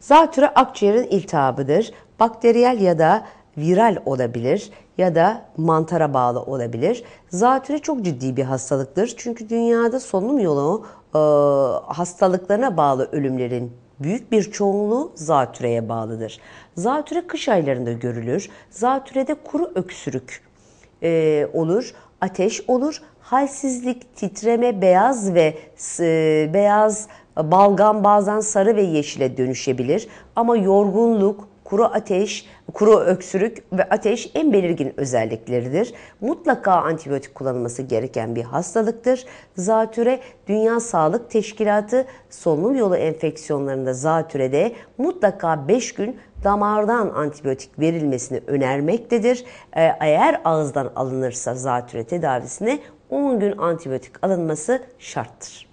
Zatürre akciğerin iltihabıdır. Bakteriyel ya da viral olabilir ya da mantara bağlı olabilir. Zatürre çok ciddi bir hastalıktır. Çünkü dünyada solunum yolu e, hastalıklarına bağlı ölümlerin büyük bir çoğunluğu zatüreye bağlıdır. Zatüre kış aylarında görülür. Zatürede kuru öksürük e, olur, ateş olur, halsizlik, titreme, beyaz ve e, beyaz Balgam bazen sarı ve yeşile dönüşebilir ama yorgunluk, kuru ateş, kuru öksürük ve ateş en belirgin özellikleridir. Mutlaka antibiyotik kullanılması gereken bir hastalıktır. Zatüre Dünya Sağlık Teşkilatı solunum yolu enfeksiyonlarında zatürede mutlaka 5 gün damardan antibiyotik verilmesini önermektedir. Ee, eğer ağızdan alınırsa zatüre tedavisine 10 gün antibiyotik alınması şarttır.